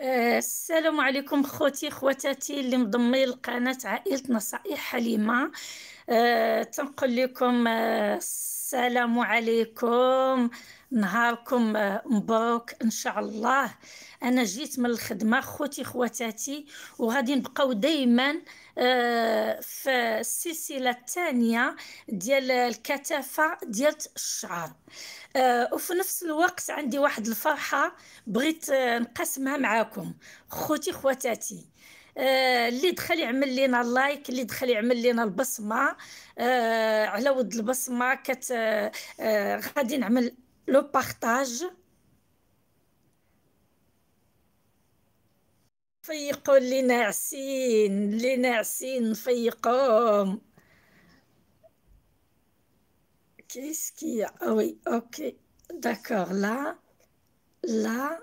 آه، السلام عليكم خوتي خواتاتي اللي مضمي القناة عائلة نصائح حليمة آه، تنقل تنقول لكم آه، السلام عليكم نهاركم مبروك ان شاء الله انا جيت من الخدمه خوتي خواتاتي وغادي نبقاو دائما في السلسله الثانيه ديال الكثافه ديال الشعر آه، وفي نفس الوقت عندي واحد الفرحه بغيت آه، نقسمها معاكم خوتي خواتاتي آه، اللي دخل يعمل لينا اللايك اللي دخل يعمل لينا البصمه على ود البصمه كت غادي نعمل لو بارطاج Faire pour l'inacine, Qu'est-ce qu'il y a? Ah oui, ok. D'accord, là. Là.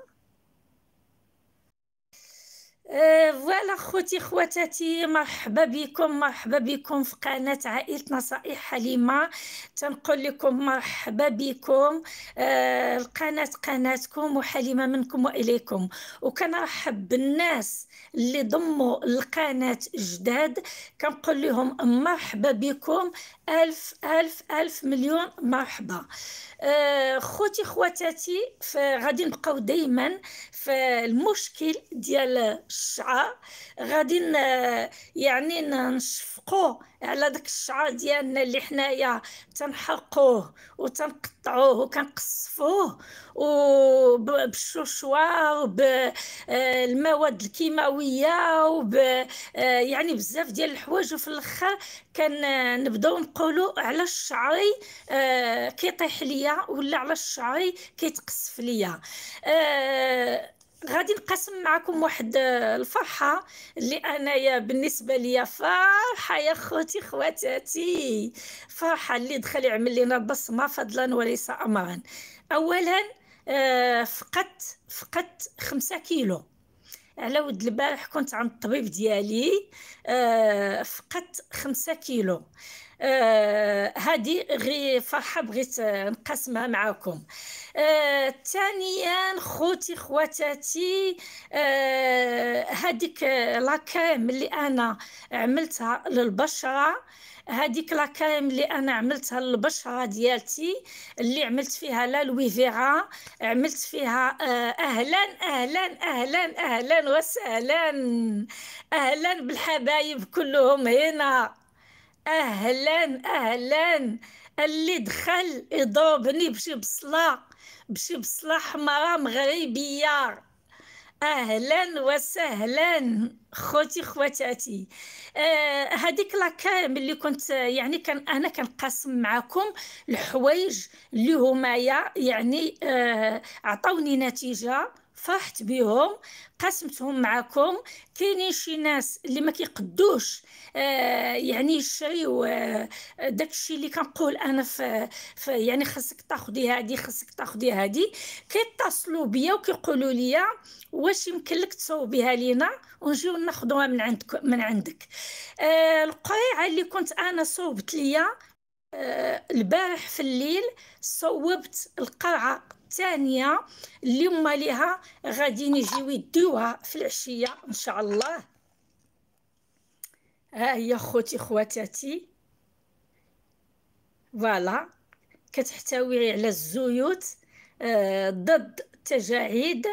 آه، فوالا خوتي خواتاتي مرحبا بكم مرحبا بكم في قناة عائلة نصائح حليمة تنقول لكم مرحبا بكم آه، القناة قناتكم وحليمة منكم وإليكم وكنرحب بالناس اللي ضموا القناة جداد كنقول لهم مرحبا بكم ألف ألف ألف مليون مرحبا آه، خوتي خواتاتي غادي نبقاو دايما في المشكل ديال الشعر غادي يعني نشفقوا على داك الشعر ديالنا اللي حنايا تنحرقوه وتنقطعوه وكنقصفوه وبالشوشوار وبالمواد آه، الكيماويه وب آه، يعني بزاف ديال الحوايج وفي الاخر كنبداو آه، نقولوا على شعري كيطيح ليا ولا على شعري كيتقصف ليا غادي نقاسم معكم واحد آه، الفرحه اللي انايا بالنسبه ليا فرحه يا خوتي خواتاتي فرحه اللي دخل يعمل لنا بصمه فضلا وليس امرا اولا آه، فقدت فقدت خمسة كيلو على ود البارح كنت عند الطبيب ديالي آه، فقدت خمسة كيلو هذه آه غير فرحه بغيت آه، نقسمها معكم آه، ثانيا آه خوتي خواتاتي هذيك آه لاكريم اللي انا عملتها للبشره هذيك لاكريم اللي انا عملتها للبشره ديالتي اللي عملت فيها لا لويفيرا عملت فيها آه، اهلا اهلا اهلا اهلا وسهلا اهلا بالحبايب كلهم هنا اهلا اهلا اللي دخل يضربني بشي بصله بشي بصله حمراء مغربيه اهلا وسهلا خوتي خواتاتي آه هذيك لا اللي كنت يعني كان انا كنقاسم معكم الحوايج اللي همايا يعني آه عطاوني نتيجه فرحت بهم قسمتهم معكم كاينين شي ناس اللي ما كيقدوش آه يعني يشريو آه، داك الشيء اللي كنقول انا في, في يعني خاصك تاخدي هادي خاصك تاخدي هادي كيتصلوا بيا وكيقولوا لي واش يمكن لك تصوبيها لينا ونجيو ناخذوها من عندك من عندك آه القريعه اللي كنت انا صوبت ليا آه، البارح في الليل صوبت القرعه الثانيه اللي هما ليها يجيو يديوها في العشيه ان شاء الله ها هي خوتي خواتاتي فوالا كتحتوي على الزيوت آه ضد التجاعيد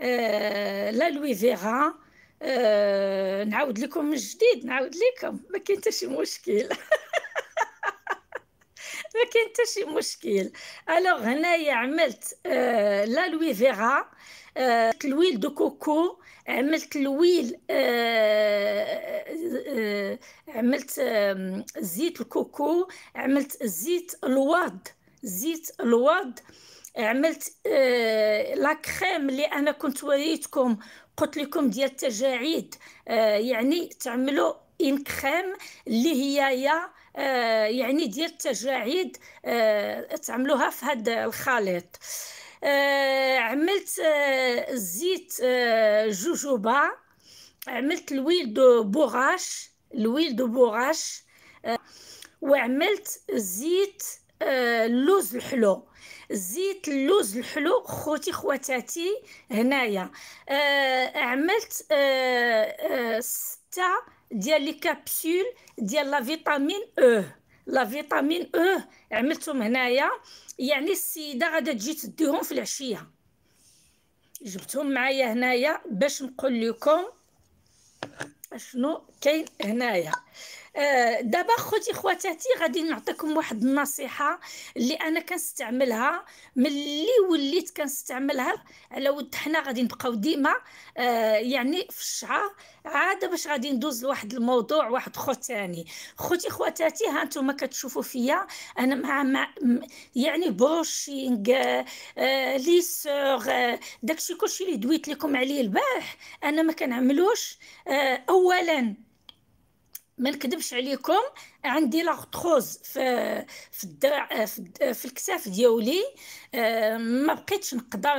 آه لا لويفيرا آه نعاود لكم من جديد نعاود لكم ما كاين حتى شي مشكل ما كاين حتى شي مشكل الوغ هنايا عملت آه، لا لوي فيغا عملت آه، الويل دو كوكو عملت الويل آه، عملت زيت الكوكو عملت زيت الواد زيت الواد عملت لا كريم اللي انا كنت وريتكم قلت لكم ديال التجاعيد يعني تعملوا ان كريم اللي هي يا آه، يعني ديال التجاعيد آه، تعملوها في هذا الخليط آه، عملت زيت جوجوبا عملت الويل دو بوغاش الويل دو بوغاش وعملت زيت اللوز الحلو زيت اللوز الحلو خوتي خواتاتي هنايا عملت ستة ديال لي كابسول ديال لا فيتامين او e. لا فيتامين او e عملتهم هنايا يعني السيده غادا تجي تديهم في العشيه جبتهم معايا هنايا باش نقول لكم اشنو كاين هنايا آه، دابا خوتي خواتاتي غادي نعطيكم واحد النصيحه اللي انا كنستعملها ملي وليت كنستعملها على ود حنا غادي نبقاو ديما آه، يعني في الشعر عاده باش غادي ندوز لواحد الموضوع واحد اخر ثاني خوتي خواتاتي ها نتوما كتشوفوا فيا انا مع, مع يعني بروشينغ ليسور آه، لي داكشي كلشي اللي دويت لكم عليه البارح انا ما كنعملوش اولا ما نكذبش عليكم عندي لاغتخوز في في الدرع في, في الكساف ديالي آه، ما بقيتش نقدر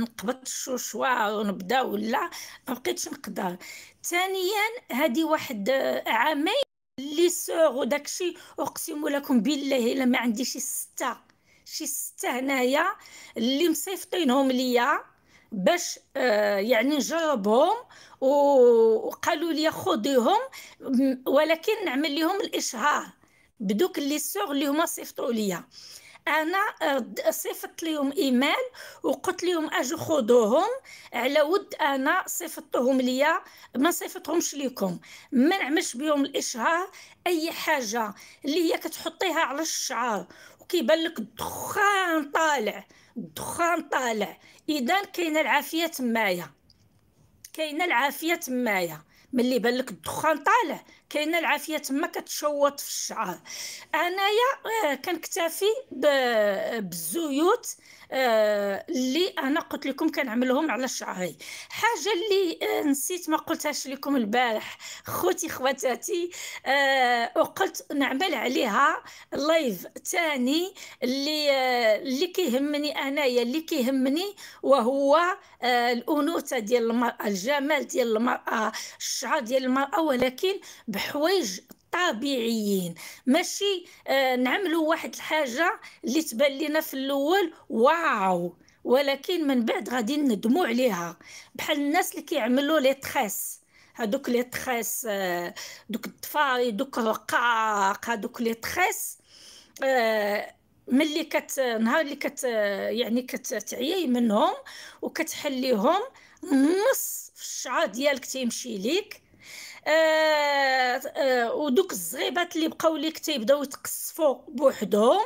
نقبط الشوشوا ونبدا ولا ما بقيتش نقدر ثانيا هذه واحد آه، عامين لي سوغ وداكشي اقسم لكم بالله الا ما عنديش شي سته شي سته هنايا اللي مصيفطينهم ليا باش آه، يعني نجربهم وقالوا لي خذيهم ولكن نعمل لهم الاشهار بدوك لي سور اللي هما صيفطوا ليا انا آه، صيفطت لهم ايميل وقلت لهم اجو خذوهم على ود انا صيفطتهم ليا ما صيفطهمش ليكم ما نعملش بهم الاشهار اي حاجه اللي هي كتحطيها على الشعر وكيبان لك الدخان طالع الدخان طالع اذا كاينه العافيه تمايا كاينه العافيه تمايا ملي بان لك الدخان طالع كاينه العافيه تما كتشوط في الشعر انايا آه، كنكتفي بالزيوت آه اللي انا قلت لكم كنعملهم على شعري حاجه اللي آه نسيت ما قلتهاش لكم البارح خوتي خواتاتي آه وقلت نعمل عليها لايف ثاني اللي آه اللي كيهمني انايا اللي كيهمني وهو آه الانوثه ديال المراه الجمال ديال المراه الشعر ديال المراه ولكن بحوايج طبيعيين ماشي آه، نعملوا واحد الحاجه اللي تبان لنا في الاول واو ولكن من بعد غادي ندموا عليها بحال الناس اللي كيعملوا لي تريس هذوك لي تريس آه، دوك الضفاي دوك الرقاق هذوك لي تريس آه، ملي كت نهار اللي كت يعني كتعيي منهم وكتحليهم نص في الشعر ديالك تيمشي ليك آه، آه، ودوك الزغيبات اللي بقاو ليك تيبداو يتقصفوا بوحدهم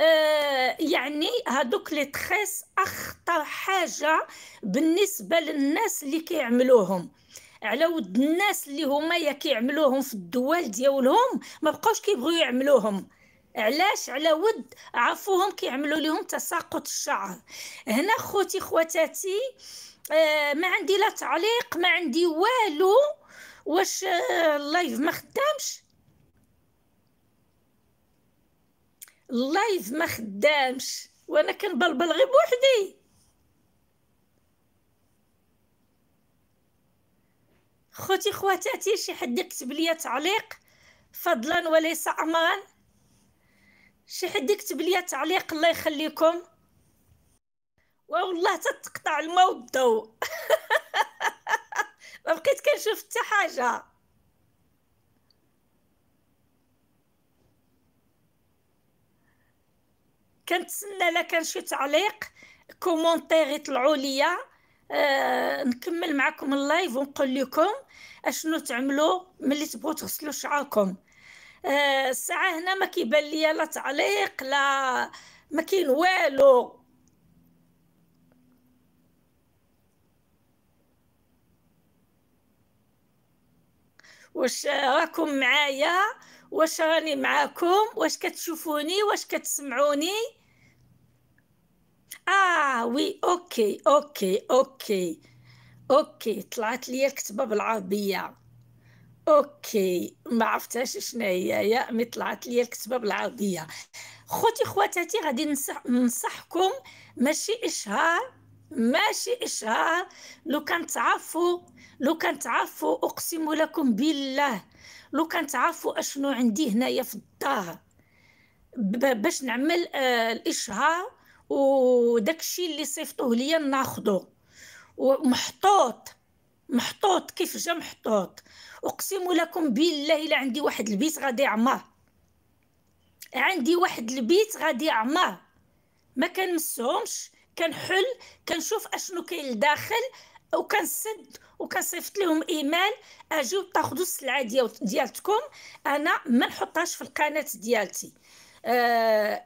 آه، يعني هادوك لي تريس اخطر حاجه بالنسبه للناس اللي كيعملوهم على ود الناس اللي هما يا كيعملوهم في الدول ديالهم ما بقاوش كيبغيو يعملوهم علاش على ود عفوهم كيعملوا لهم تساقط الشعر هنا خوتي خواتاتي آه ما عندي لا تعليق ما عندي والو واش اللايف ما خدامش اللايف ما خدامش وانا كنبلبل غير بوحدي خوتي خواتاتي شي حد يكتب لي تعليق فضلا وليس امرا شي حد يكتب لي تعليق الله يخليكم والله تتقطع الماء والضوء ما بقيت كنشوف حتى حاجه كنتسنى لا كان شي تعليق كومونتير يطلعوا ليا آه نكمل معكم اللايف ونقول لكم اشنو تعملوا ملي تبغوا تغسلوا شعركم آه الساعه هنا ما كيبان ليا لا تعليق لا ما كاين والو واش راكم معايا واش راني معاكم واش كتشوفوني واش كتسمعوني اه وي اوكي اوكي اوكي اوكي طلعت لي الكتبه بالعربيه اوكي ما عرفتهاش شنو هي يا مي طلعت لي الكتبه بالعربيه خوتي خواتاتي غادي ننصحكم ماشي اشهار ماشي إشهار لو كان تعرفوا لو كان تعرفوا أقسم لكم بالله لو كان تعرفوا أشنو عندي هنايا في الدار باش نعمل آه الإشهار وداك الشيء اللي صيفطوه ليا ناخذو ومحطوط محطوط كيف جا محطوط اقسم لكم بالله الا عندي واحد البيت غادي يعمر عندي واحد البيت غادي يعمر ما كنمسهمش كنحل كنشوف اشنو كاين لداخل وكنسد وكنصيفط لهم ايميل اجيو تاخذوا السلعه ديال ديالتكم انا ما نحطهاش في القناه ديالتي أه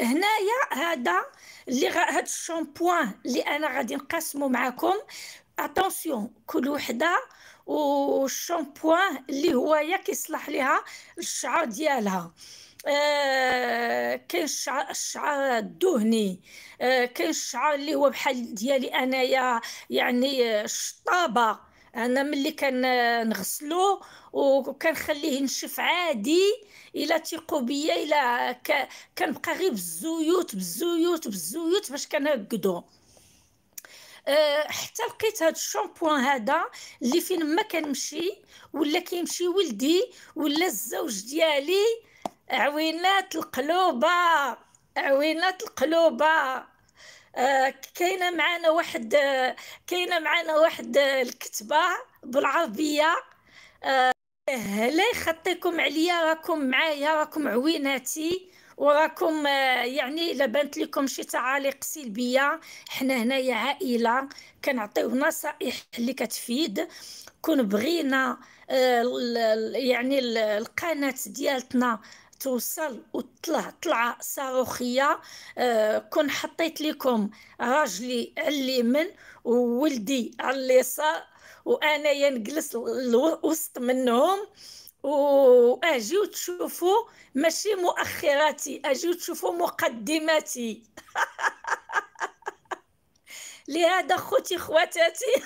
هنايا هذا اللي هاد الشامبوان اللي انا غادي نقسمه معكم اتونسيون كل وحده والشامبوان اللي هو يا كيصلح ليها الشعر ديالها آه كاين الشعر الدهني آه، كاين الشعر اللي هو بحال ديالي انايا يعني الشطابه آه، انا ملي كنغسلو وكنخليه ينشف عادي الى تيقو بيا الى كنبقى غير بالزيوت بالزيوت بالزيوت باش كنرقدو آه، حتى لقيت هاد الشامبوان هذا اللي فين ما كنمشي ولا كيمشي ولدي ولا الزوج ديالي عوينات القلوبة عوينات القلوبة آه، كاينه معنا واحد آه، كاينه معنا واحد آه، الكتبه بالعربيه هلا يخطيكم عليا راكم معايا راكم عويناتي وراكم يعني لبنت لكم شي تعاليق سلبيه حنا هنايا عائله كنعطيو نصائح اللي كتفيد كون بغينا يعني القناه ديالتنا توصل وتطلع طلعه صاروخيه آه كون حطيت لكم راجلي على اليمين وولدي على اليسار وانا نجلس الوسط منهم واجي تشوفوا ماشي مؤخراتي اجي تشوفوا مقدماتي لهذا خوتي خواتاتي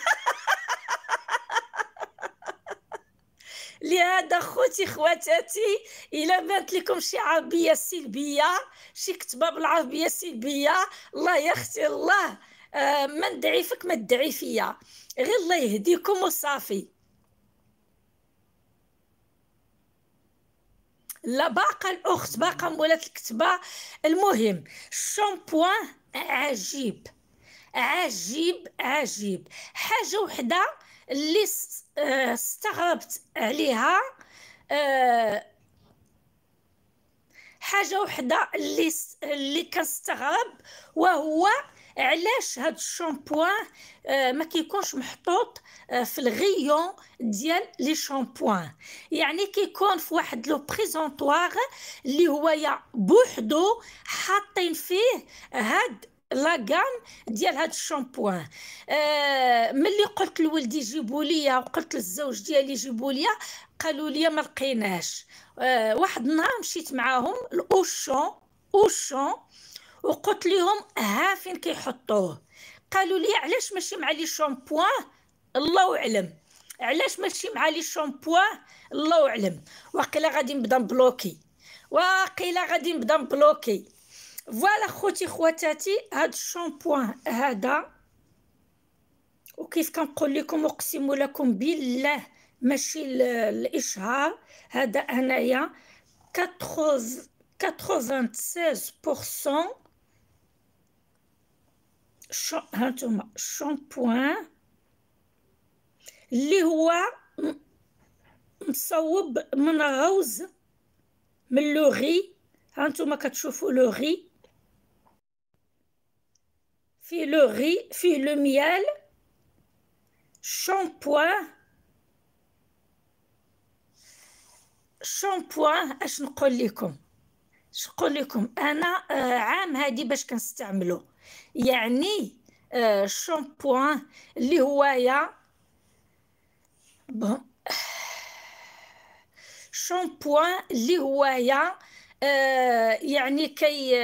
لهذا خوتي خواتاتي الا بانت لكم شي عربيه سلبيه شي كتبه بالعربيه السلبيه الله يا اختي الله آه، ما ندعي فيك ما تدعي فيا غير الله يهديكم وصافي لا باقا الاخت باقا مولات الكتبه المهم الشامبوان عجيب عجيب عجيب حاجه وحده اللي آه، استغربت عليها آه، حاجه وحده اللي اللي كنستغرب وهو علاش هاد الشامبوان آه، ما كيكونش محطوط في الغيون ديال لي شامبوان يعني كيكون في واحد لو بريزونطوار اللي هو يا بوحدو حاطين فيه هاد غام ديال هاد الشامبوان آه ملي قلت لولدي جيبوا ليا وقلت للزوج ديالي جيبوا ليا قالوا لي ما لقيناش آه واحد النهار مشيت معاهم لاوشون اوشون وقلت لهم ها فين كيحطوه قالوا لي علاش ماشي مع لي شامبوان الله اعلم علاش ماشي مع لي شامبوان الله اعلم واقيلا غادي نبدا نبلوكي واقيلا غادي نبدا نبلوكي فوالا خوتي خواتاتي هاد الشامبوان هذا وكيف كنقول لكم اقسم لكم بالله ماشي الاشهار هذا هنايا 96% هانتوما شامبوان اللي هو مصوب من روز من لوغي هانتوما كتشوفوا لوغي فيه لو ري فيه لو ميال شامبوان شامبوان اش نقول لكم اش نقول لكم انا آه، عام هادي باش كنستعملو يعني شامبوان آه، الشامبوان اللي هو بون الشامبوان اللي هو يا آه، يعني كي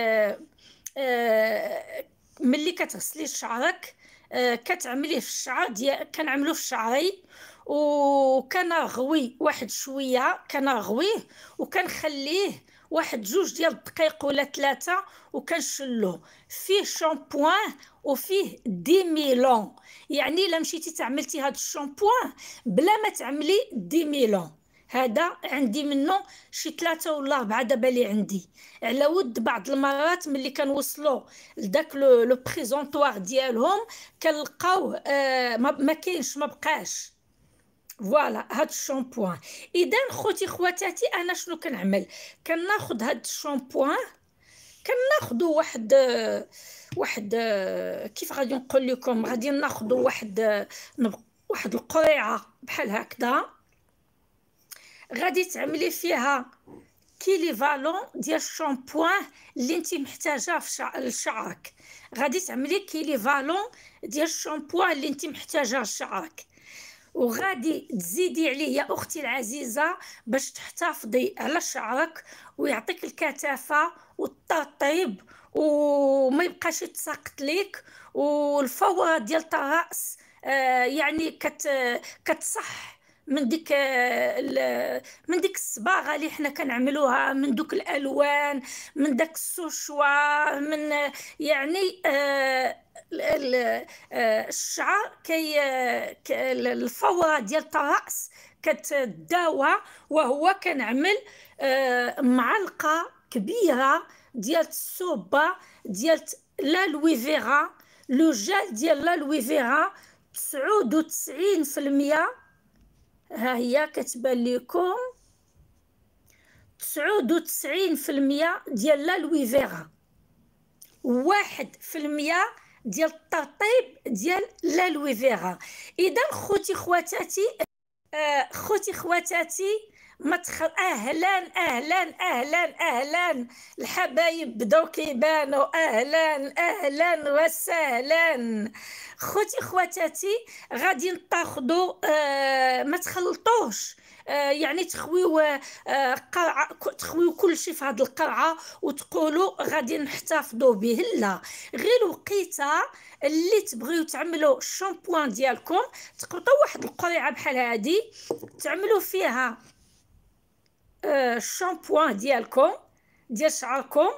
آه ملي كتغسلي شعرك كتعملي آه، كتعمليه في الشعر ديال كنعملو في شعري وكنغوي واحد شويه كنغويه وكنخليه واحد جوج ديال الدقيق ولا ثلاثه وكنشلو فيه شامبوان وفيه دي ميلون يعني الا مشيتي تعملتي هاد الشامبوان بلا ما تعملي دي ميلون هذا عندي منه شي ثلاثة ولا أربعة دابا اللي عندي على ود بعض المرات ملي كنوصلوا لذاك لو بريزونطوار ديالهم كنلقاو آه ما كاينش ما بقاش فوالا هاد الشامبوان اذا خوتي خواتاتي انا شنو كنعمل كناخذ هاد الشامبوان كناخدو واحد آه، واحد آه، كيف غادي نقول لكم غادي ناخدو واحد آه، واحد القريعه بحال هكذا غادي تعملي فيها كيليفالون ديال الشامبوان اللي انت محتاجاه في لشعرك غادي تعملي كيليفالون ديال الشامبوان اللي انت محتاجاه لشعرك وغادي تزيدي عليه يا اختي العزيزه باش تحتفظي على شعرك ويعطيك الكثافه والترطيب وما يبقاش يتساقط ليك والفوره ديال الراس آه يعني كت كتصح من ديك من ديك الصباغه اللي حنا كنعملوها من دوك الالوان من داك السوشوا من يعني آه، آه، الشعر كي الفوره ديال الراس كتداوى وهو كنعمل آه، معلقه كبيره ديال الصوبه ديال لالويفيرا لو جيل ديال لا لويفيرا 99% ها هي كتبان لكم تسعود وتسعين في المية ديال لوي فيغا واحد في المية ديال الترطيب ديال لوي فيغا اذا خوتي خواتاتي آه خوتي خواتاتي ما تخل... اهلا اهلا اهلا اهلا الحبايب بداو كيبانوا اهلا اهلا وسهلا خوتي خواتاتي غادي تاخذوا آه ما تخلطوش آه، يعني تخويو قرعه آه، تخويو كل شيء في هذه القرعه وتقولوا غادي نحتفظوا به لا غير الوقيته اللي تبغيو تعملوا الشامبوان ديالكم تقطعوا واحد القريعه بحال هذه تعملوا فيها الشامبوان آه، ديالكم ديال شعركم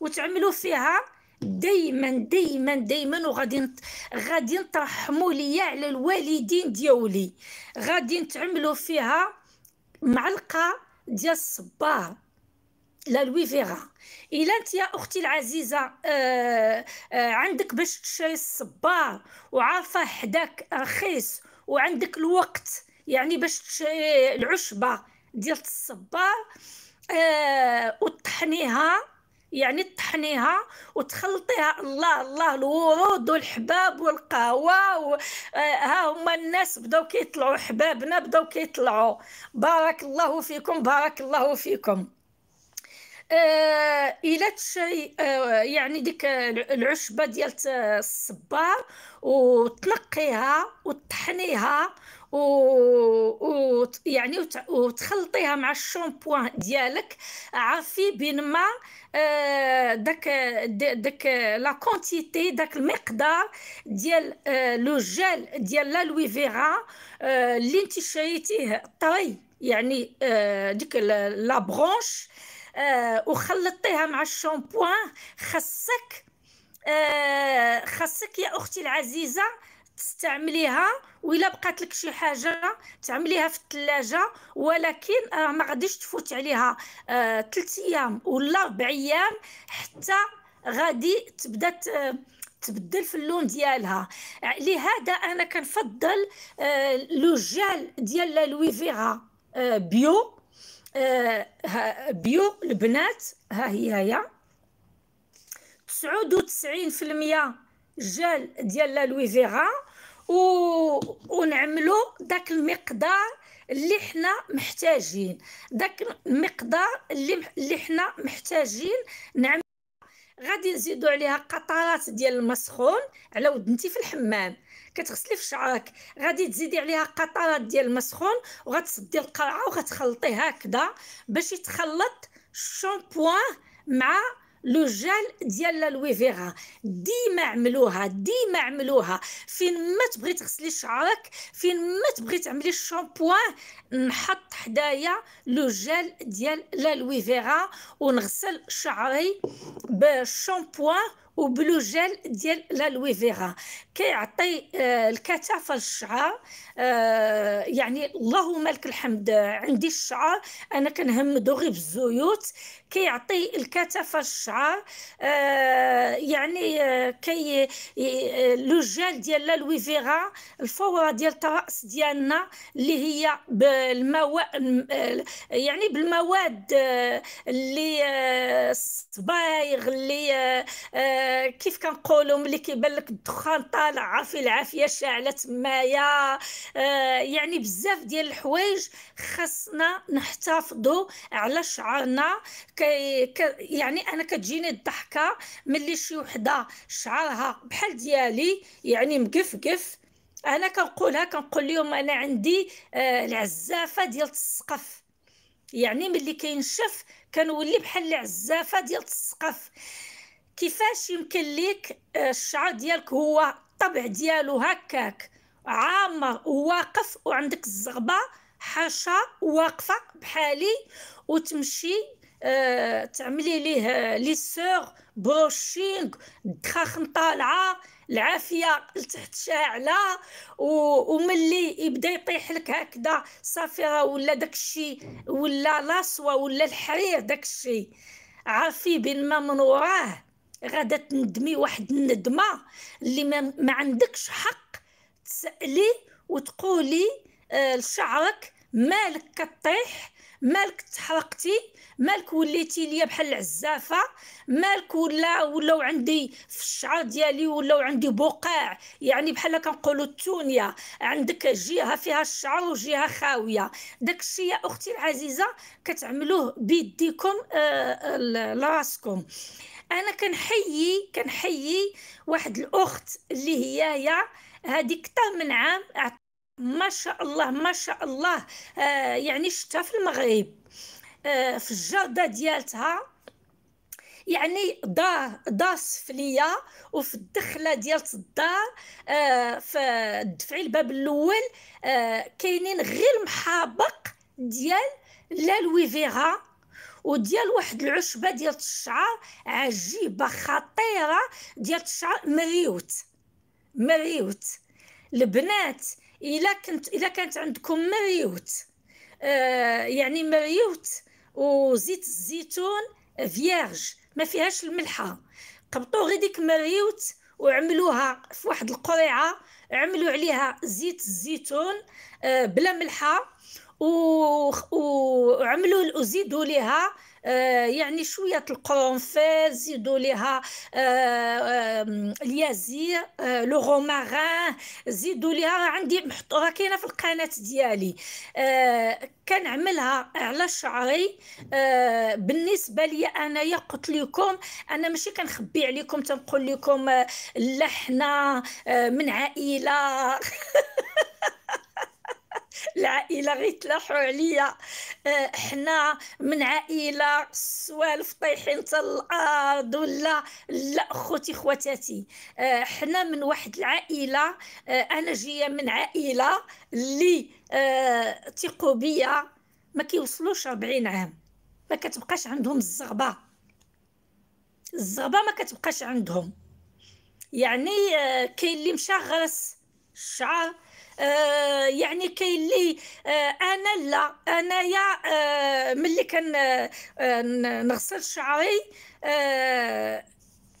وتعملوا فيها دائما دائما دائما وغادي غادي ترحموا ليا على الوالدين ديولي غادي تعملوا فيها معلقه ديال الصبار لا لوي فيغا الا انت يا اختي العزيزه آآ آه، آآ آه، عندك باش تشري الصبار وعارفه حداك رخيص وعندك الوقت يعني باش تشري العشبه ديال الصبار آه وطحنيها يعني طحنيها وتخلطيها الله الله الورود والحباب والقهوه آه، ها هما الناس بداو كيطلعوا حبابنا بداو كيطلعوا بارك الله فيكم بارك الله فيكم آه الى تشري آه يعني ديك العشبه ديال الصبار وتنقيها وتطحنيها و... و... يعني وت... وتخلطيها مع الشامبوان ديالك عافي بين ما آه، داك داك لا كونتيتي داك المقدار ديال آه، لو جيل ديال لا لوي فيرا اللي انت شريتيه طري يعني آه، ديك لا برونش وخلطيها مع الشامبوان خاصك خاصك يا اختي العزيزه تستعمليها وإلا بقات لك شي حاجه تعمليها في الثلاجه ولكن راه ما غاديش تفوت عليها آه ايام ولا اربع ايام حتى غادي تبدا تبدل في اللون ديالها لهذا انا كنفضل آه لو جيل ديال لوي فيغا آه بيو آه بيو البنات ها هي هي 99% جل ديال لا لويفيرا و... ونعملوا داك المقدار اللي حنا محتاجين داك المقدار اللي اللي حنا محتاجين نعمل غادي نزيدوا عليها قطرات ديال المسخون على ود انت في الحمام كتغسلي في شعرك غادي تزيدي عليها قطرات ديال المسخون وغتصدي القرعه وغتخلطيه هكذا باش يتخلط الشامبوان مع لو جال ديال لوي ديما عملوها ديما عملوها فين ما تبغي تغسلي شعرك فين ما تبغي تعملي الشامبوان نحط حدايا لو جال ديال لويفيرا فيغا ونغسل شعري بالشامبوان وبلو جيل ديال لا فيغا كيعطي آه، الكثافه للشعر آه، يعني اللهم لك الحمد عندي الشعر انا كنهمدو غير بالزيوت كيعطي الكثافه للشعر آه، يعني كي لو جيل ديال لوي فيغا الفوره ديال الراس ديالنا اللي هي بالمواد يعني بالمواد اللي الصبايغ اللي كيف كنقولوا ملي كيبان لك الدخان طالعة في العافيه شاعله تمايا آه يعني بزاف ديال الحوايج خاصنا نحتفظوا على شعرنا كي ك يعني انا كتجيني الضحكه ملي شي وحده شعرها بحال ديالي يعني مقفقف انا كنقولها كنقول لهم انا عندي آه العزافه ديال السقف يعني ملي كينشف كنولي بحال العزافه ديال السقف كيفاش يمكن ليك آه، الشعر ديالك هو الطبع ديالو هكاك عامة وواقف وعندك الزغبة حاشا واقفة بحالي وتمشي آه تعملي ليه لي سور بروشينغ الدخاخن طالعة العافية لتحت شاعلة وملي يبدا يطيح لك هكذا صافي ولا داكشي ولا لاصوة ولا الحرير داكشي عافي بين ما من وراه غادا تندمي واحد الندمه اللي ما, ما عندكش حق تسالي وتقولي آه، لشعرك مالك كطيح مالك تحرقتي مالك وليتي ليا بحال العزافه مالك ولا ولاو عندي في الشعر ديالي ولاو عندي بقاع يعني بحال كنقولوا التونيه عندك جهه فيها الشعر وجهه خاويه داك الشيء يا اختي العزيزه كتعملوه بيديكم آه لراسكم انا كنحيي كنحيي واحد الاخت اللي هي يا هذه حتى من عام ما شاء الله ما شاء الله آه، يعني شفتها في المغرب آه، في الجرده ديالتها يعني دار دار سفليه وفي الدخله ديال الدار آه، في دفعي الباب الاول كاينين غير محابق ديال لا لويفيرا وديال واحد العشبه ديال الشعر عجيبه خطيره ديال الشعر مريوت مريوت البنات الا كنت الا كانت عندكم مريوت آه يعني مريوت وزيت الزيتون فيرج ما فيهاش الملحه قبطوا غير ديك مريوت وعملوها في واحد القريعه عملوا عليها زيت الزيتون آه بلا ملحه وعملوا وزيدوا لها آه، يعني شويه القرنفل زيدوا لها آه، اليازي آه، لو غومارين زيدوا لها عندي محطوطه كاينه في القناه ديالي كنعملها على شعري بالنسبه لي انايا قلت لكم انا ماشي كنخبي عليكم تنقول لكم اللحنه من عائله العائله غيتلاحوا عليا آه، حنا من عائله سوالف طايحين حتى الارض ولا لا خوتي خواتاتي آه، حنا من واحد العائله آه، انا جايه من عائله اللي ثقوا بيا ما كيوصلوش 40 عام ما كتبقاش عندهم الزغبه الزغبه ما كتبقاش عندهم يعني كاين اللي مشى غرس الشعر آه، يعني كاين اللي آه، انا لا انايا آه، ملي كنغسل شعري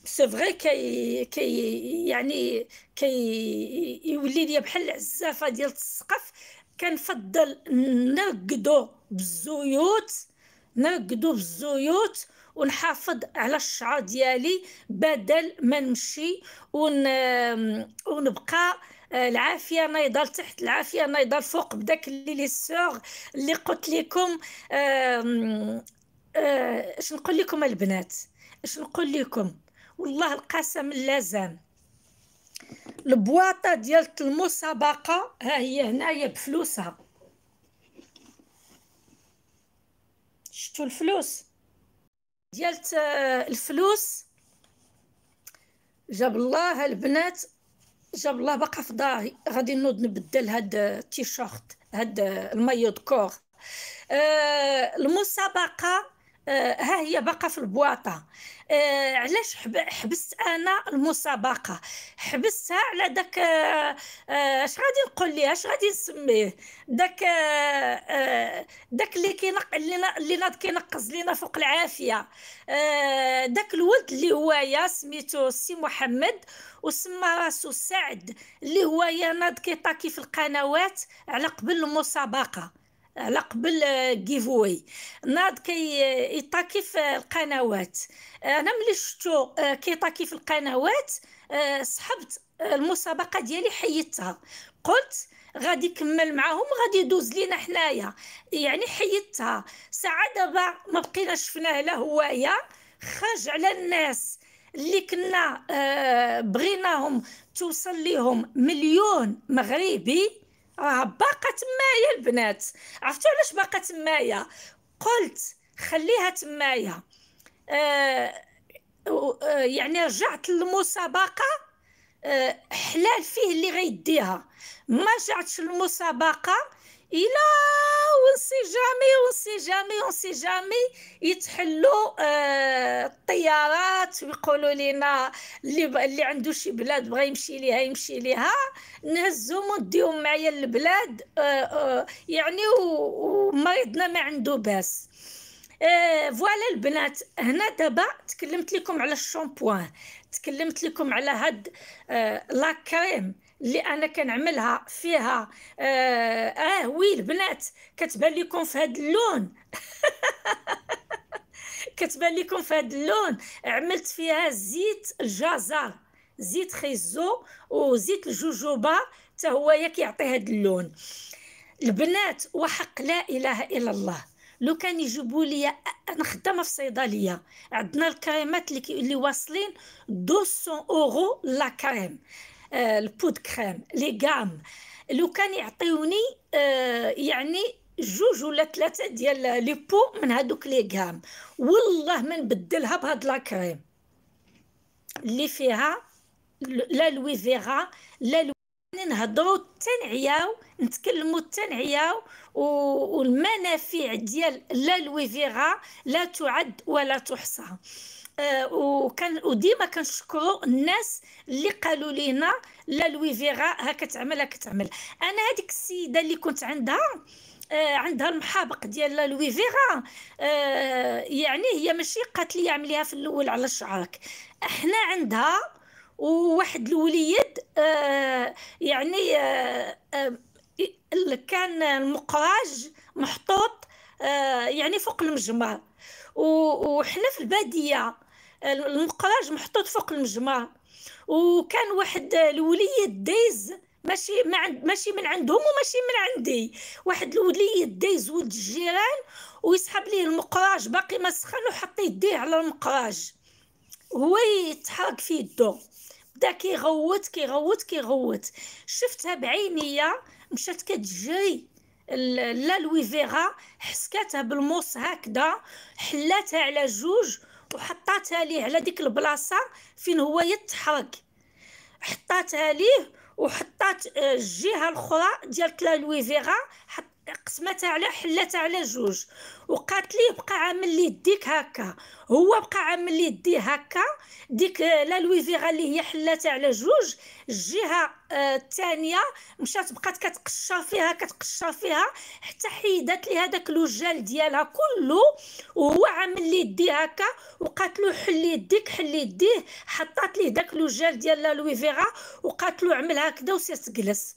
سي فغي كي كي يعني كي يولي لي بحال العزافه ديال السقف كنفضل نرقدو بالزيوت نرقدو بالزيوت ونحافظ على الشعر ديالي بدل ما نمشي ون... ونبقى العافيه نايضه لتحت العافيه نايضه فوق بداك اللي لي سوغ اللي قلت لكم آه، اش نقول لكم البنات اش نقول لكم والله القسم اللازم البواطه ديال المسابقه ها هي هنايا بفلوسها شتو الفلوس ديالت آه، الفلوس جاب الله البنات جاب الله باقا في داري غادي نوض نبدل هاد التيشيرت هاد المايو دكور آه المسابقه آه، ها هي باقا في البواطه آه، علاش حبست انا المسابقه حبستها على داك آه، اش غادي نقول ليه اش غادي نسميه داك داك اللي كينق اللي ناض كينقز لينا فوق العافيه داك الولد اللي هوايا سميتو سي محمد وسمى راسو سعد اللي هوايا ناض كيطاكي في القنوات على قبل المسابقه على قبل كيفوي آه، ناض كيطاكي آه، في القنوات انا ملي شفتو آه، كيطاكي في القنوات سحبت المسابقه ديالي حيدتها قلت غادي يكمل معاهم غادي يدوز لينا حنايا يعني حيدتها ساعه دابا ما بقيناش شفناه لا هوايه خرج على الناس اللي كنا بغيناهم توصل لهم مليون مغربي اه باقا تمايا البنات عرفتوا علاش باقا تمايا قلت خليها تمايا آه،, آه يعني رجعت للمسابقه آه حلال فيه اللي غيديها ما رجعتش للمسابقه الى ونسي جامي ونسي جامي ونسي جامي يتحلوا الطيارات ويقولوا لنا اللي ب... اللي عنده شي بلاد بغى يمشي ليها يمشي ليها نهزهم ونديهم معايا للبلاد آه، آه، يعني ومريضنا ما عنده باس آه، فوالا البنات هنا دابا تكلمت لكم على الشامبوان تكلمت لكم على هاد لاكريم لا كريم اللي انا كنعملها فيها اه, آه وي البنات كتبان لكم في هذا اللون كتبان لكم في هذا اللون عملت فيها زيت الجزر زيت خيزو وزيت الجوجوبا حتى هو كيعطي هذا اللون البنات وحق لا اله الا الله لو كان يجيبوا لي انا خدامه في الصيدليه عندنا الكريمات اللي اللي واصلين 200 اورو لا كريم آه، البود كريم لي غام لو كان يعطيوني آه، يعني جوج ولا ثلاثه ديال لي بو من هذوك لي غام والله ما نبدلها بهاد لا كريم اللي فيها لا فيغا لا لوي نهضروا تنعياو نتكلموا تنعياو والمنافع ديال لا فيغا لا تعد ولا تحصى آه، وكان وديما كنشكروا الناس اللي قالوا لينا لا لوي فيغا ها كتعمل ها كتعمل انا هذيك السيده اللي كنت عندها آه، عندها المحابق ديال لوي فيغا آه، يعني هي ماشي قالت لي اعمليها في الاول على شعرك احنا عندها وواحد الوليد يعني كان المقراج محطوط يعني فوق المجمر وحنا في الباديه المقراج محطوط فوق المجمر وكان واحد الولية دايز ماشي ما ماشي من عندهم وماشي من عندي واحد الولية دايز ولد الجيران ويسحب ليه المقراج باقي ما سخن وحط يديه على المقراج هو يتحرك في يدو بدا كيغوت كيغوت كيغوت شفتها بعينيا مشات كتجري لا لويفيرا حسكاتها بالموس هكذا حلاتها على جوج وحطاتها ليه على ديك البلاصه فين هو يتحرك حطاتها ليه وحطات آه، الجهه الاخرى ديال كلا لويفيرا حط قسمتها على حلاتها على جوج وقالت لي بقى عامل لي يديك هكا هو بقى عامل لي يديه هكا ديك آه، لا لويفيغا اللي هي حلاتها على جوج الجهه آه، الثانيه مشات بقات كتقشر فيها كتقشر فيها حتى حيدات لي هذاك لوجال ديالها كله وهو عامل لي يديه هكا وقالت له حلي يديك حلي يديه حطات ليه داك لوجال ديال لا لويفيغا وقالت له عمل هكذا وسير تجلس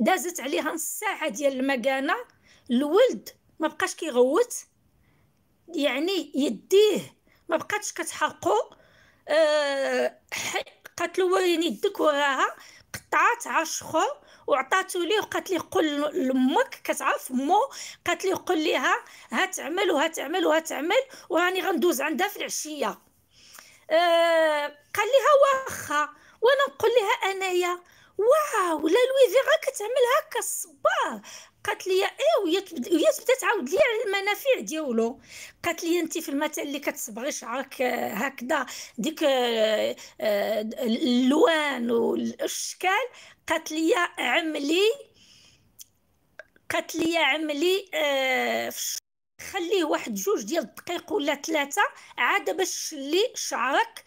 دازت عليها نص ساعه ديال المكانه الولد ما بقاش كيغوت يعني يديه ما بقاتش كتحرقو أه قالت له وين يدك وراها قطعاتها عشخو وعطاتو ليه وقالت لي قل لامك كتعرف مو قالت لي قل ليها تعمل وها تعمل وراني غندوز عندها في العشيه آه، قال ليها واخا وانا نقول لها انايا واو لا لويفي غا كتعمل هكا الصبار قالت لي ايه وهي تبدا تعاود لي على المنافع ديالو قالت لي انت في المثل اللي كتصبغي شعرك هكذا ديك آه، آه، اللوان والاشكال قالت لي عملي قالت لي عملي آه، خليه واحد جوج ديال الدقيق ولا ثلاثه عاد باش لي شعرك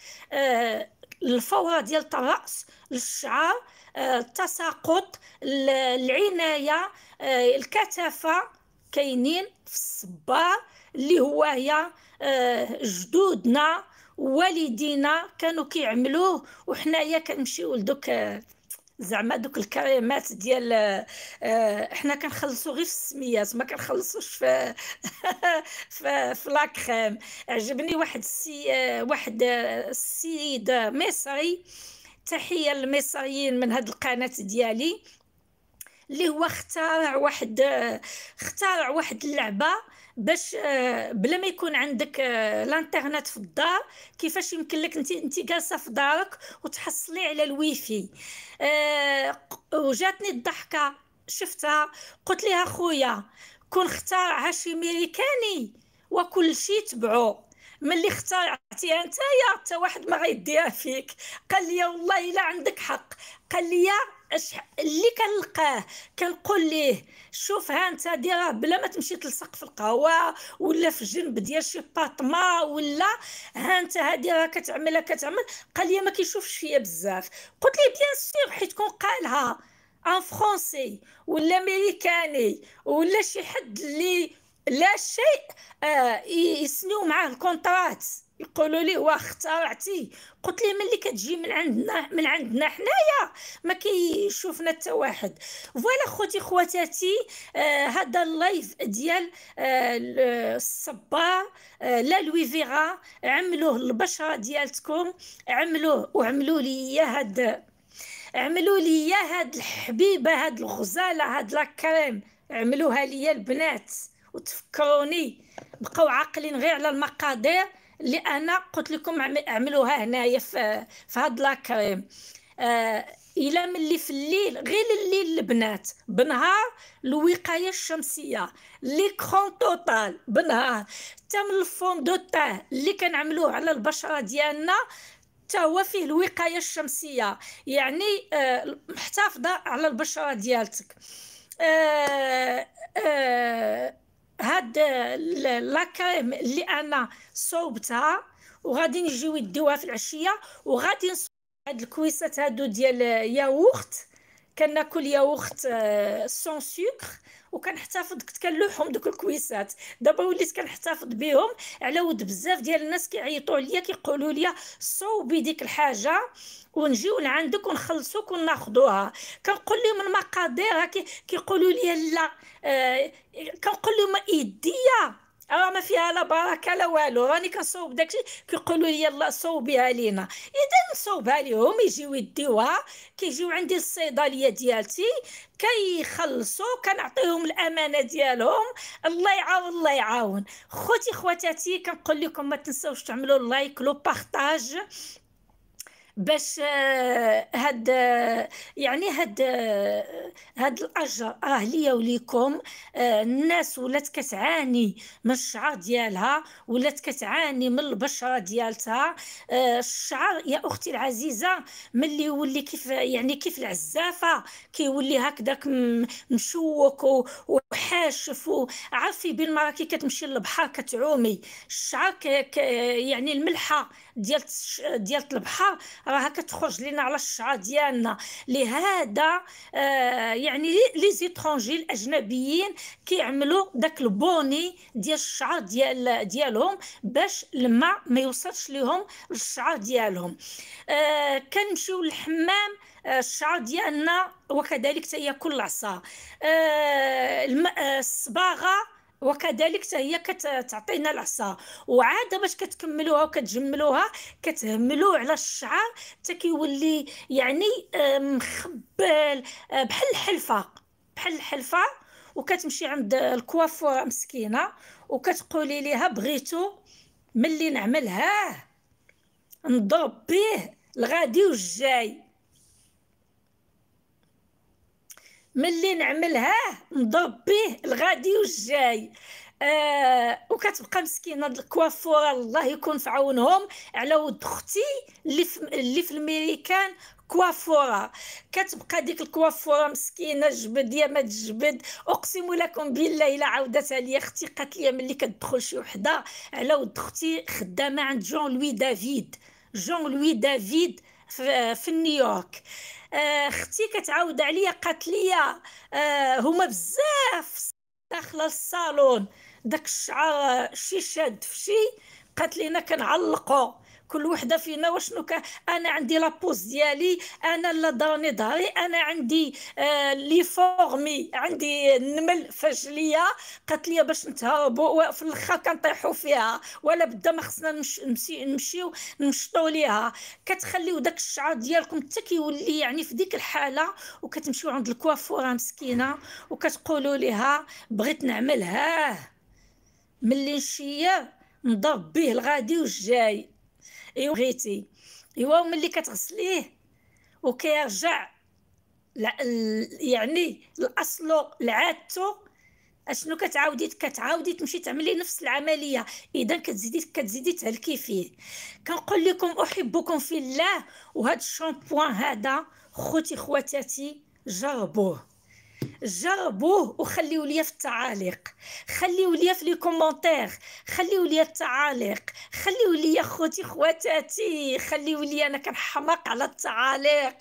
الفوره ديال الراس للشعر التساقط العنايه آه، الكثافه كاينين في الصبار اللي هو هي آه، جدودنا والدينا كانوا كيعملوه وحنايا كنمشيو لدوك آه، زعما دوك الكريمات ديال احنا كنخلصو غير في السميات ما كنخلصوش في في, في لاكريم عجبني واحد السي واحد السيد مصري تحيه للمصريين من هاد القناه ديالي اللي هو اخترع واحد اخترع واحد اللعبه باش بلا ما يكون عندك الانترنت في الدار كيفاش يمكن لك انت انت جالسه في دارك وتحصلي على الويفي اه وجاتني الضحكه شفتها قلت لها خويا كون اخترعها شي ميريكاني وكل شيء تبعو ملي اخترعتيها نتايا حتى واحد ما غيديها فيك قال لي والله الا عندك حق قال لي اش اللي كنلقاه كنقول ليه شوف ها انت ديرها بلا ما تمشي تلصق في القهوه ولا في جنب ديال شي باطما ولا ها انت هادي راه كتعملها كتعمل قال لي ما كيشوفش فيا بزاف قلت ليه بيان سور حيت كون قالها ان فرونسي ولا امريكاني ولا شي حد اللي لا شيء آه يسنيو معاه الكونترات يقولوا لي واه اخترعتي قلت لي ملي كتجي من عندنا من عندنا حنايا ما كيشوفنا حتى واحد فوالا خوتي خواتاتي آه، هذا آه اللايف ديال آه الصبار آه لا لوي فيغا عملوه البشره ديالتكم عملوه وعملوا لي هاد عملوا لي هاد الحبيبه هاد الغزاله هاد لا كريم عملوها لي البنات وتفكروني بقاو عاقلين غير على المقادير اللي انا قلت لكم اعملوها هنايا في هاد لاكريم آه الى ملي في الليل غير الليل البنات بنهار الوقايه الشمسيه لي كرون توتال بنهار حتى من الفون دو اللي كنعملوه على البشره ديالنا حتى هو فيه الوقايه الشمسيه يعني آه محتفظه على البشره ديالتك آه آه هاد لاكريم اللي انا صوبتها وغادي نجيو يديوها في العشيه وغادي نصوب هاد الكويسات هادو ديال ياوخت كناكل ياوخت سون آه، سكر وكنحتفظ كنت كنلوحهم دوك الكويسات دابا وليت كنحتفظ بهم على ود بزاف ديال الناس كيعيطوا عليا كيقولوا لي صوبي ديك الحاجه ونجيو لعندك ونخلصوك وناخذوها كنقول لهم المقادير كيقولوا لي لا آه كنقول لهم ايديا راه ما فيها لا بركه لا والو راني كنصوب داكشي كيقولوا لي يلا صوبيها لينا اذا نصوبها ليهم يجيو يديوها كيجيو عندي الصيدليه ديالتي كيخلصوا كنعطيهم الامانه ديالهم الله يعاون الله يعاون خوتي خواتاتي كنقول لكم ما تنساوش تعملوا اللايك لو بارطاج باش آه، هاد آه، يعني هاد آه، هاد الاجر راه ليا وليكم الناس ولات كتعاني من الشعر ديالها ولات كتعاني من البشره ديالتها الشعر يا اختي العزيزه ملي يولي كيف يعني كيف العزافه كيولي هكذاك مشوك وحاشف عرفي بين ما راكي كتمشي للبحر كتعومي الشعر يعني الملحه ديال ديال البحر راها كتخرج لنا على الشعر ديالنا لهذا آه يعني لي زيترونجي الاجنبيين كيعملوا داك البوني ديال الشعر ديال ديالهم باش الماء ما يوصلش لهم للشعر ديالهم آه كنمشيو للحمام آه، الشعر ديالنا وكذلك تياكل العصا آه، آه، الصباغه وكذلك حتى هي كتعطينا العصا وعاده باش كتكملوها وكتجملوها كتهملو على الشعر حتى كيولي يعني آه، مخبل آه، بحال الحلفه بحال الحلفه وكتمشي عند الكوافوره مسكينه وكتقولي ليها بغيتو ملي نعملها نضرب به الغادي والجاي ملي نعملها نضرب الغادي والجاي آه وكتبقى مسكينه الكوافوره الله يكون في عونهم على ود اختي اللي في اللي في الميريكان كوافوره كتبقى ديك الكوافوره مسكينه جبد يا ما تجبد اقسم لكم بالله الا عودت لي اختي قالت لي ملي كتدخل شي وحده على ود اختي خدامه عند جون لوي دافيد جون لوي دافيد في, في نيويورك آه، اختي كتعاود عليا قالت لي آه، هما بزاف داخله الصالون داك الشعر شي شاد في شي قالت لينا كنعلقو كل وحده فينا وشنو انا عندي لابوز ديالي انا لا دوني ظهري انا عندي آه لي فورمي عندي النمل فاش ليا قالت لي باش نتهربوا وفي الاخر كنطيحوا فيها ولا بدا ما خصنا نمشيو نمشيو نمشطوا ليها كتخليو داك الشعر ديالكم حتى كيولي يعني في ديك الحاله وكتمشيو عند الكوافوره مسكينه وكتقولوا لها بغيت نعمل هاه ملي نشيه نضرب به الغادي والجاي ايوا بغيتي ايوا ملي كتغسليه وكيرجع يعني لاصلو لعادتو اشنو كتعاودي كتعاودي تمشي تعملي نفس العمليه اذا كتزيدي كتزيدي تهلكي فيه كنقول لكم احبكم في الله وهذا الشامبوان هذا خوتي خواتاتي جربوه جربوه وخليو ليا في التعاليق خليو ليا في لي كومونتير خليو ليا التعاليق خليو ليا خوتي خواتاتي خليو ليا انا كنحماق على التعاليق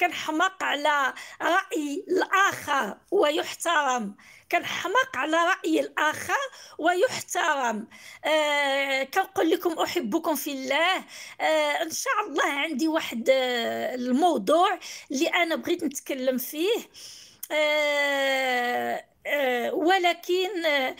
كنحماق على راي الاخر ويحترم كنحماق على راي الاخر ويحترم آه كنقول لكم احبكم في الله آه ان شاء الله عندي واحد آه الموضوع اللي انا بغيت نتكلم فيه آه، آه، ولكن آه،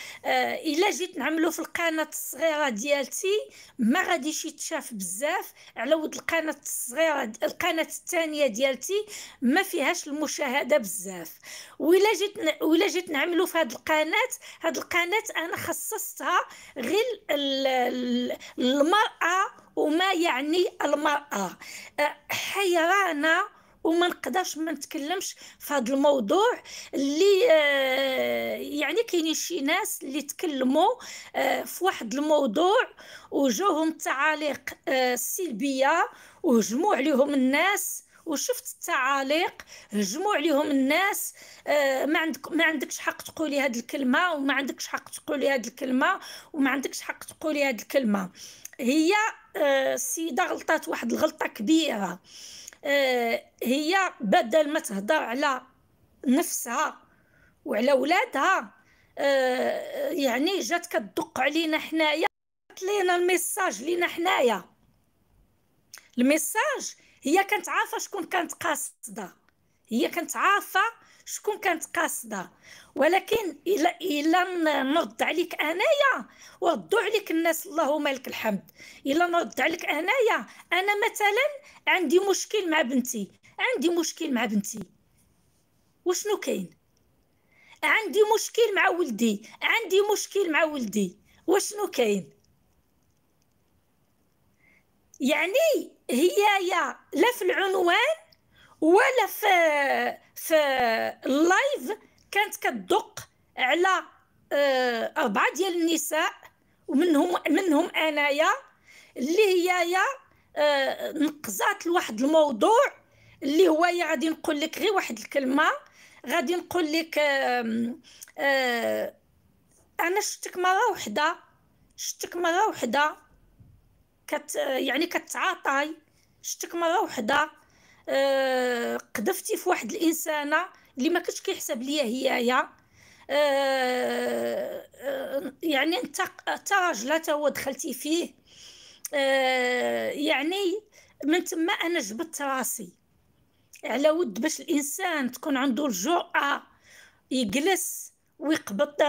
الا جيت نعملو في القناه الصغيره ديالتي ما غاديش يتشاف بزاف على ود القناه الصغيره القناه الثانيه ديالتي ما فيهاش المشاهده بزاف ولا جيت ولا جيت نعملو في هاد القناه هاد القناه انا خصصتها غير المراه وما يعني المراه حيرانه وما نقدرش ما نتكلمش في هذا الموضوع اللي آه، يعني كاينين شي ناس اللي تكلموا آه، في واحد الموضوع وجوهم التعاليق آه، سلبيه وهجموا عليهم الناس وشفت التعاليق هجموا عليهم الناس ما عندك ما عندكش حق تقولي هذه الكلمه وما عندكش حق تقولي هذه الكلمه وما عندكش حق تقولي هذه الكلمه هي السيده غلطات واحد الغلطه كبيره آه، هي بدل ما تهضر على نفسها وعلى ولادها آه، يعني جات كتدق علينا حنايا لينا الميساج لينا حنايا الميساج هي كانت عارفه شكون كانت قاصده هي كانت عارفه شكون كانت قاصده ولكن الا الا نرد عليك انايا وردوا عليك الناس اللهم لك الحمد الا نرد عليك انايا انا مثلا عندي مشكل مع بنتي عندي مشكل مع بنتي وشنو كاين عندي مشكل مع ولدي عندي مشكل مع ولدي وشنو كاين يعني هي يا لا في العنوان ولا في في اللايف كانت كتدق على آه، اربعه ديال النساء ومنهم منهم انايا اللي هي يا آه، نقزات لواحد الموضوع اللي هو يا غادي نقول لك غير واحد الكلمه غادي نقول لك آه، انا شفتك مره وحده شفتك مره وحده كت يعني كتعاطي شفتك مره وحده آه، قذفتي في واحد الانسانه اللي ما كنتش كيحسب ليا هيايا آه، آه، يعني انت حتى راجل هو دخلتي فيه يعني من تما انا جبت راسي على ود باش الانسان تكون عنده الجرأه يجلس ويقبض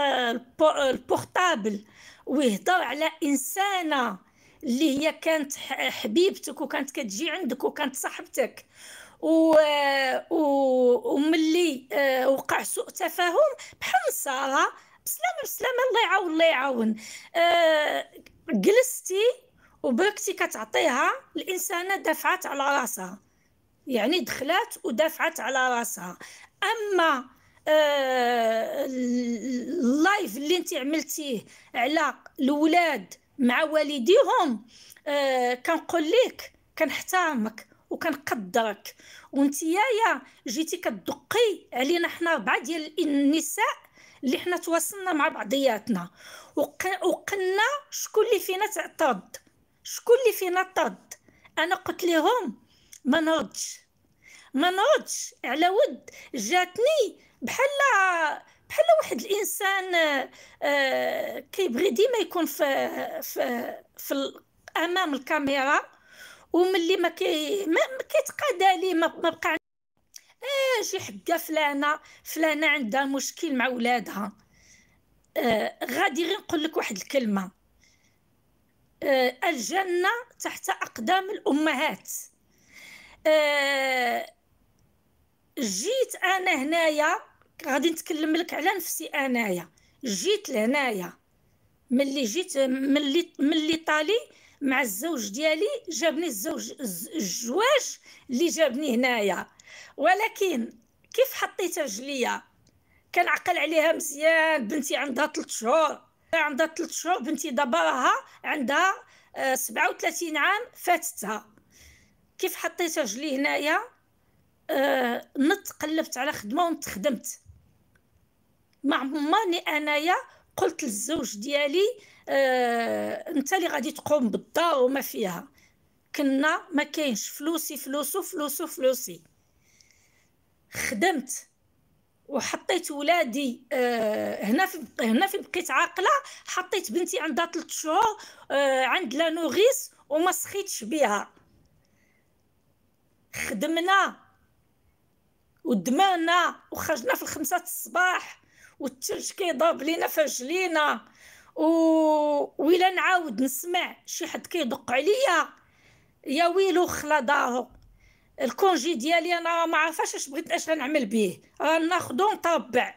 البورتابل ويهضر على انسانه اللي هي كانت حبيبتك وكانت كتجي عندك وكانت صاحبتك و... و... وملي آه، وقع سوء تفاهم بحال نصارى بسلامه بسلامه الله يعاون الله يعاون أه... جلستي وبركتي كتعطيها الانسانه دافعات على راسها يعني دخلات ودافعات على راسها اما آه، اللايف اللي انت عملتيه على الولاد مع والديهم آه، كنقول لك كنحترمك وكنقدرك يا جيتي كتدقي علينا حنا اربعه ديال النساء اللي حنا تواصلنا مع بعضياتنا وقلنا شكون اللي فينا تعترض شكون اللي فينا طرد انا قلت لهم ما نردش ما نردش على ود جاتني بحال بحال واحد الانسان آه، كيبغي ديما يكون في في في امام الكاميرا وملي ما كي ما كيتقادى ليه ما بقى اه شي حكه فلانه فلانه عندها مشكل مع ولادها آه غادي غير نقول لك واحد الكلمه آه الجنه تحت اقدام الامهات آه جيت انا هنايا غادي نتكلم لك على نفسي انايا جيت لهنايا ملي جيت ملي ملي طالي مع الزوج ديالي جابني الزوج الزواج اللي جابني هنايا ولكن كيف حطيت رجليا كنعقل عليها مزيان بنتي عندها 3 شهور عندها 3 شهور بنتي دابا راها عندها 37 آه، عام فاتتها كيف حطيت رجلي هنايا آه، نت قلبت على خدمه ونتخدمت ما عمرني انايا قلت للزوج ديالي آه انت اللي غادي تقوم بالدار وما فيها كنا ما كاينش فلوسي فلوسو فلوسو فلوسي خدمت وحطيت ولادي آه هنا في هنا في بقيت عاقله حطيت بنتي عندها 3 شهور آه عند لا نوغيس وما سخيتش بها خدمنا ودمانا وخرجنا في الخمسة الصباح والثلج كيضرب لينا في رجلينا و ويلا نعاود نسمع شي حد كيدق عليا يا ويلو خلا دارو الكونجي ديالي انا ما عرفاش اش بغيت اش غنعمل بيه ناخدو نطبع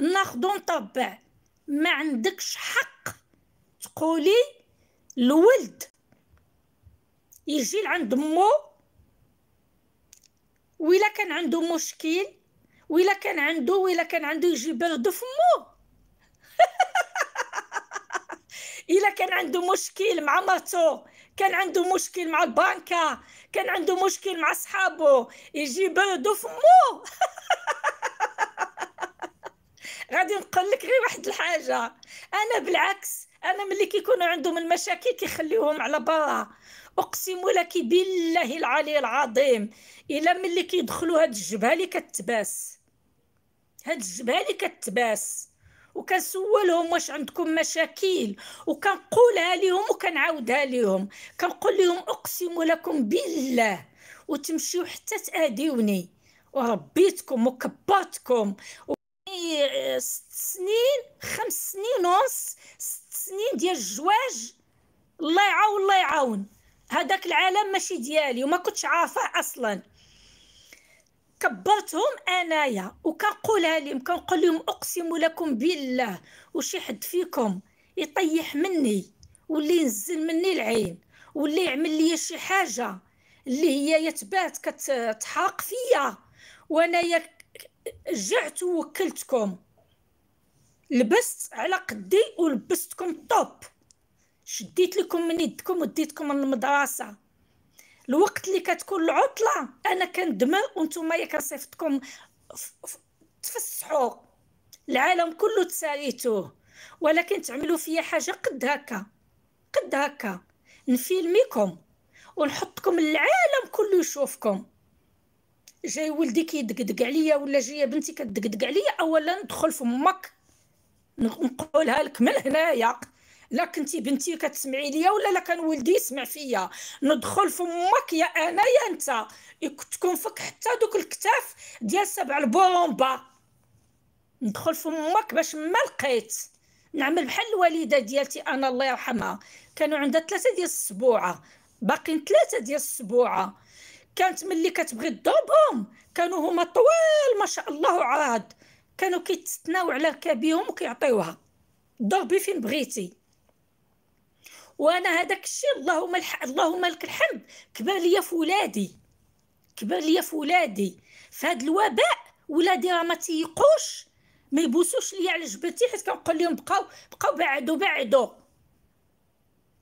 ناخدو نطبع ما عندكش حق تقولي الولد يجي لعند مو ويلا كان عنده مشكل وإلا كان عنده وإلا كان عنده يجي برد فمو إلا كان عنده مشكل مع مرتو كان عنده مشكل مع البنكة كان عنده مشكل مع صحابه يجي بردو فمو غادي نقول لك غير واحد الحاجة أنا بالعكس أنا ملي كيكونوا عندهم المشاكل كيخليهم على برا أقسم لك بالله العلي العظيم إلا ملي كيدخلوا هاد الجبهة اللي كتباس هاد الجبهه اللي كتباس وكنسولهم واش عندكم مشاكل وكنقولها لهم وكنعاودها لهم كنقول لهم اقسم لكم بالله وتمشيو حتى تاديوني وربيتكم وكبرتكم و... ست سنين خمس سنين ونص ست سنين ديال الزواج الله يعاون الله يعاون هذاك العالم ماشي ديالي وما كنتش عارفه اصلا كبرتهم انايا وكنقولها لهم كنقول لهم اقسم لكم بالله وشي حد فيكم يطيح مني واللي ينزل مني العين واللي يعمل لي شي حاجه اللي هي يتبات كتحاق فيا وانا رجعت ووكلتكم لبست على قدي ولبستكم طوب شديت لكم من يدكم وديتكم للمدرسه الوقت اللي كتكون العطله انا كندمى وانتم يا كنصيفطكم تفسحوا العالم كله تساليتوه ولكن تعملوا فيا حاجه قد هكا قد هكا نفيلميكم ونحطكم العالم كله يشوفكم جاي ولدي كيدقدق عليا ولا جايه بنتي كدقدق عليا اولا ندخل فمك نقولها لك من هنايا لا كنتي بنتي كتسمعي ليا ولا لا كان ولدي يسمع فيا ندخل فمك يا انا يا انت تكون فك حتى دوك الكتاف ديال سبع البومبا ندخل فمك باش ما لقيت نعمل بحال الوالده ديالتي انا الله يرحمها كانوا عندها ثلاثه ديال السبوعه باقيين ثلاثه ديال السبوعه كانت ملي كتبغي تضربهم كانوا هما طوال ما شاء الله عاد كانوا كيتتناو على ركابيهم وكيعطيوها ضربي فين بغيتي وانا هذاك الشيء اللهم الح... اللهم لك الحمد كبر لي في ولادي كبر لي في ولادي في هذا الوباء ولادي راه ما تيقوش ما يبوسوش لي على جبتي حيت كنقول لهم بقاو بقاو بعدو بعدو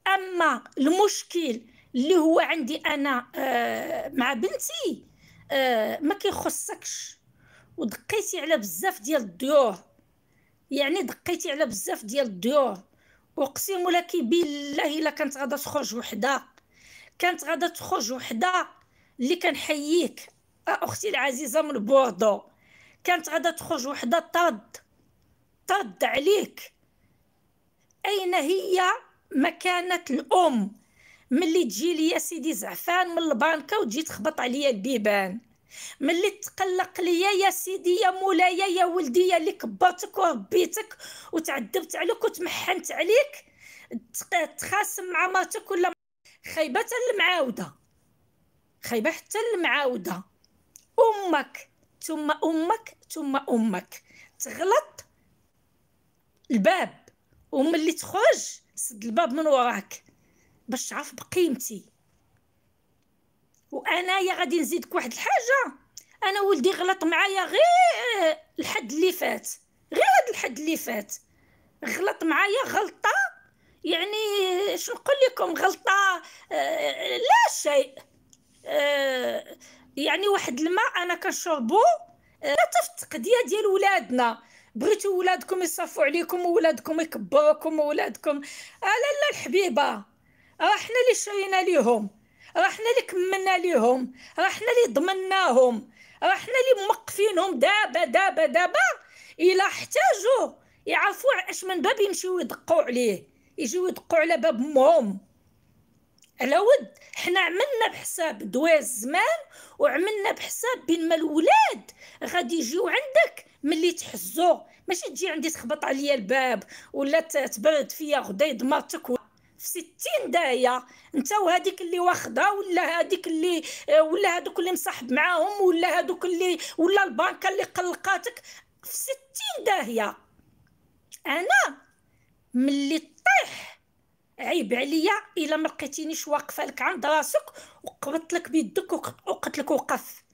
اما المشكل اللي هو عندي انا آه مع بنتي آه ما كيخصكش ودقيتي على بزاف ديال الديور يعني دقيتي على بزاف ديال الديور اقسم لك بالله الا كانت غادا تخرج وحده كانت غادا تخرج وحده اللي كنحييك أه، اختي العزيزه من بوردو كانت غادا تخرج وحده طرد طرد عليك اين هي مكانه الام ملي تجي لي سيدي زعفان من البانكه وتجي تخبط عليا البيبان ملي تقلق ليا يا سيدي يا مولايا يا ولدي يا اللي كبرتك وربيتك وتعذبت عليك وتمحنت عليك تخاسم مع مرتك ولا خايبه المعاوده خايبه حتى المعاوده امك ثم امك ثم امك تغلط الباب وملي تخرج سد الباب من وراك باش تعرف بقيمتي وانايا غادي نزيدك واحد الحاجه انا ولدي غلط معايا غير الحد اللي فات غير هذا الحد اللي فات غلط معايا غلطه يعني شنو نقول لكم غلطه آه لا شيء آه يعني واحد الماء انا كنشربو آه في التقديه ديال ولادنا بغيتو ولادكم يصفوا عليكم وولادكم يكبروكم وولادكم آه لا لا الحبيبه راه حنا اللي شرينا ليهم راه اللي كملنا ليهم راه اللي ضمناهم راه اللي موقفينهم دابا دابا دابا الا احتاجوا يعرفوا اش من باب يمشيو يدقوا عليه يجيو يدقوا على باب امهم على ود حنا عملنا بحساب دواز الزمان وعملنا بحساب بين ما الولاد غادي يجيو عندك ملي تحزو ماشي تجي عندي تخبط عليا الباب ولا تبرد فيا غدا يضمرتك في 60 داهيه انت وهذيك اللي واخده ولا هذيك اللي ولا هذوك اللي مصاحب معاهم ولا هذوك اللي ولا البنكه اللي قلقاتك في 60 داهيه انا ملي طيح عيب عليا الا ما لقيتينيش واقفه لك عند راسك وقبضت لك بيدك وقلت لك وقف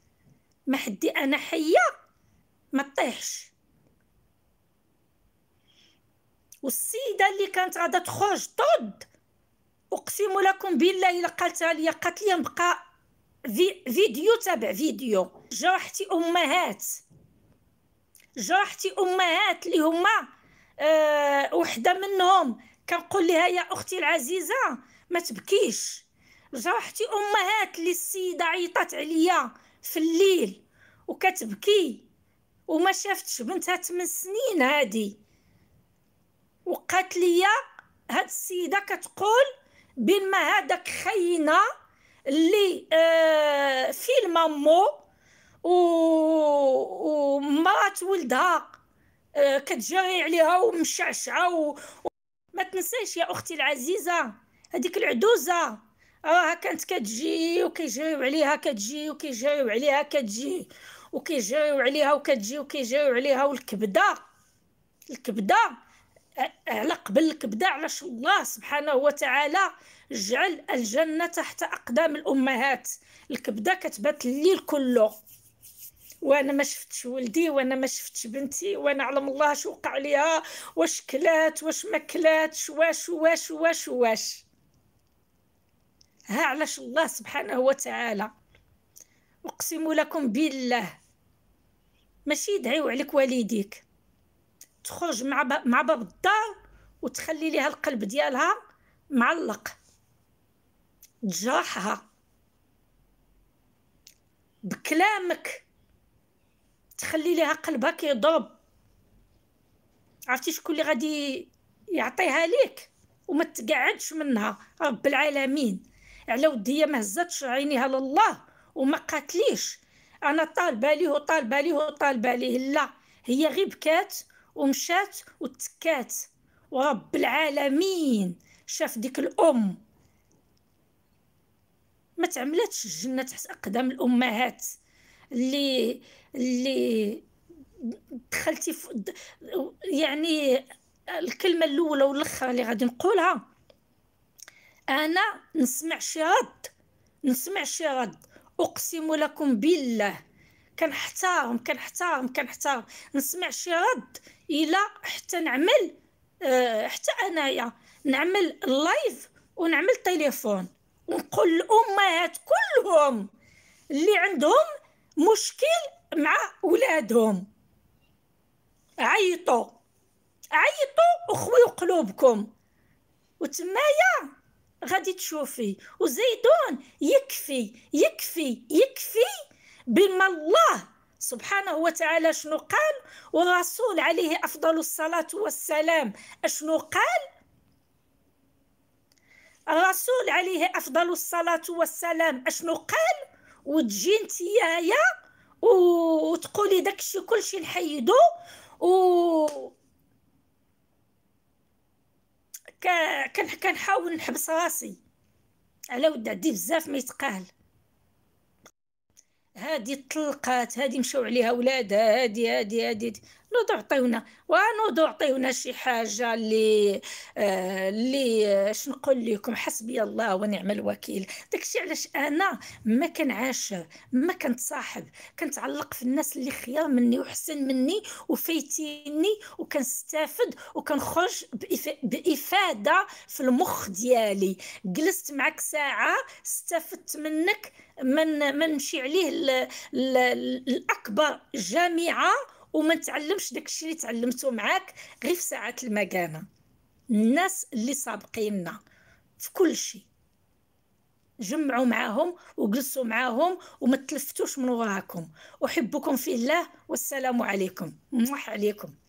ما حدي انا حيه ما طيحش والسيده اللي كانت غادا تخرج ضد اقسم لكم بالله لقاتها لي قالت لي نبقى في فيديو تابع فيديو جرحتي امهات جرحتي امهات اللي هما أه وحده منهم كنقول لها يا اختي العزيزه ما تبكيش جرحتي امهات اللي السيده عيطات عليا في الليل وكتبكي وما شافتش بنتها 8 سنين هادي وقالت لي هاد السيده كتقول بين ما هذاك خينا اللي آه المامو مو و... ومرات ولدها آه كتجري عليها ومشعشعه و... ما تنساش يا اختي العزيزه هذيك العدوزه راها كانت كتجي وكيجريو عليها كتجي وكيجريو عليها كتجي وكيجريو عليها وكتجي وكيجريو عليها والكبده الكبده على قبل الكبده على الله سبحانه وتعالى جعل الجنه تحت اقدام الامهات الكبده كتبات الليل كله وانا ما شفتش ولدي وانا ما شفتش بنتي وانا علم الله شو وقع ليها واش كلات واش ما كلاتش واش واش واش واش ها علاش الله سبحانه وتعالى اقسم لكم بالله ماشي يدعيو عليك والديك تخرج مع ب... مع باب الدار وتخلي ليها القلب ديالها معلق تجرحها بكلامك تخلي ليها قلبها كيضرب عرفتي شكون اللي غادي يعطيها ليك وما تقعدش منها رب العالمين على ود هي ما هزاتش عينيها لله وما قاتليش انا طالبه ليه وطالبه ليه وطالبه ليه لا هي غير بكات ومشات وتكات ورب العالمين شاف ديك الام ما تعملاتش الجنه تحت اقدام الامهات اللي اللي دخلتي ف... يعني الكلمه الاولى والاخرى اللي غادي نقولها انا نسمع شي رد نسمع شي رد اقسم لكم بالله كنحتارم كنحتارم كنحتارم نسمع شي رد الا حتى نعمل أه حتى انايا نعمل لايف ونعمل تليفون ونقول الامهات كلهم اللي عندهم مشكل مع ولادهم عيطوا عيطوا وخويو قلوبكم وتمايا غادي تشوفي وزيدون يكفي يكفي يكفي بما الله سبحانه وتعالى شنو قال والرسول عليه أفضل الصلاة والسلام شنو قال الرسول عليه أفضل الصلاة والسلام أشنو قال وتجي يا وتقولي داكشي كلشي نحيدو و كنحاول نحبس راسي على ود عندي بزاف ما يتقال هادي طلقات هادي مشاو عليها ولادها هادي هادي هادي نوضو عطيونا ونوضو عطيونا شي حاجه اللي آه، اللي اش نقول لكم حسبي الله ونعم الوكيل داكشي علاش انا ما كنعاش ما كنتصاحب كنتعلق في الناس اللي خيار مني وحسن مني وفايتيني وكنستافد وكنخرج بافاده في المخ ديالي جلست معك ساعه استفدت منك من من نمشي عليه الاكبر جامعه وما تعلمش داك الشيء اللي تعلمته معاك غير في ساعات المكانه الناس اللي سابقيننا في كل شيء جمعوا معاهم وجلسوا معاهم وما تلفتوش من وراكم احبكم في الله والسلام عليكم موح عليكم